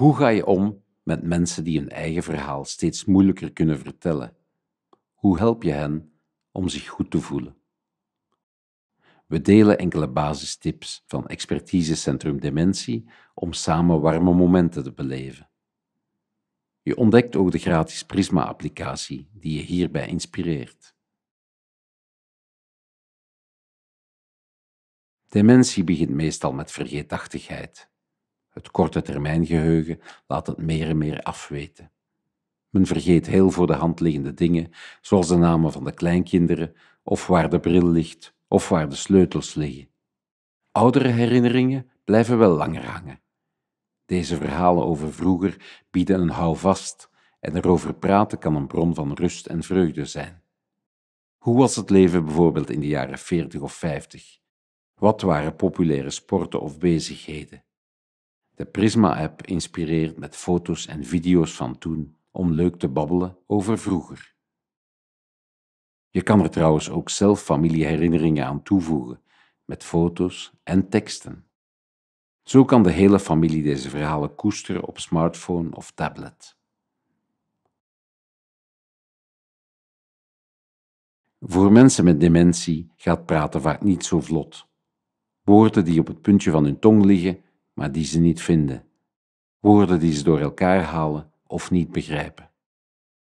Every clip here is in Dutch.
Hoe ga je om met mensen die hun eigen verhaal steeds moeilijker kunnen vertellen? Hoe help je hen om zich goed te voelen? We delen enkele basistips van Expertisecentrum Dementie om samen warme momenten te beleven. Je ontdekt ook de gratis Prisma-applicatie die je hierbij inspireert. Dementie begint meestal met vergeetachtigheid. Het korte termijngeheugen laat het meer en meer afweten. Men vergeet heel voor de hand liggende dingen, zoals de namen van de kleinkinderen, of waar de bril ligt, of waar de sleutels liggen. Oudere herinneringen blijven wel langer hangen. Deze verhalen over vroeger bieden een houvast en erover praten kan een bron van rust en vreugde zijn. Hoe was het leven bijvoorbeeld in de jaren 40 of 50? Wat waren populaire sporten of bezigheden? De Prisma-app inspireert met foto's en video's van toen om leuk te babbelen over vroeger. Je kan er trouwens ook zelf familieherinneringen aan toevoegen, met foto's en teksten. Zo kan de hele familie deze verhalen koesteren op smartphone of tablet. Voor mensen met dementie gaat praten vaak niet zo vlot. Woorden die op het puntje van hun tong liggen maar die ze niet vinden, woorden die ze door elkaar halen of niet begrijpen.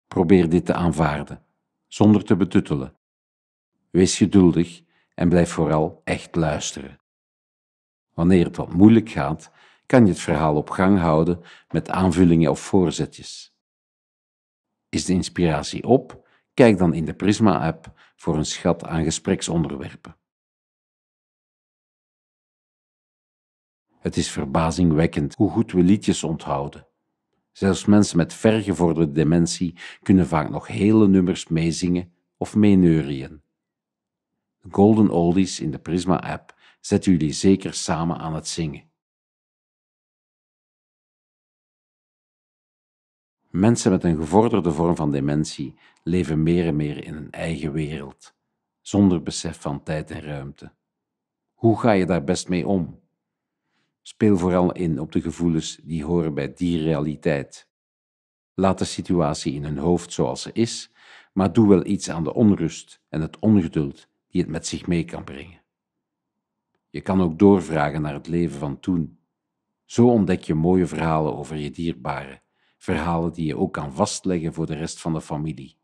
Probeer dit te aanvaarden, zonder te betuttelen. Wees geduldig en blijf vooral echt luisteren. Wanneer het wat moeilijk gaat, kan je het verhaal op gang houden met aanvullingen of voorzetjes. Is de inspiratie op? Kijk dan in de Prisma-app voor een schat aan gespreksonderwerpen. Het is verbazingwekkend hoe goed we liedjes onthouden. Zelfs mensen met vergevorderde dementie kunnen vaak nog hele nummers meezingen of meeneurien. Golden Oldies in de Prisma-app zetten jullie zeker samen aan het zingen. Mensen met een gevorderde vorm van dementie leven meer en meer in een eigen wereld, zonder besef van tijd en ruimte. Hoe ga je daar best mee om? Speel vooral in op de gevoelens die horen bij die realiteit. Laat de situatie in hun hoofd zoals ze is, maar doe wel iets aan de onrust en het ongeduld die het met zich mee kan brengen. Je kan ook doorvragen naar het leven van toen. Zo ontdek je mooie verhalen over je dierbaren, verhalen die je ook kan vastleggen voor de rest van de familie.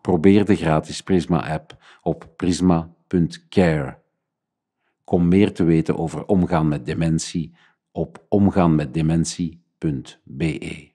Probeer de gratis Prisma-app op prisma.care Kom meer te weten over omgaan met dementie op omgaanmetdementie.be.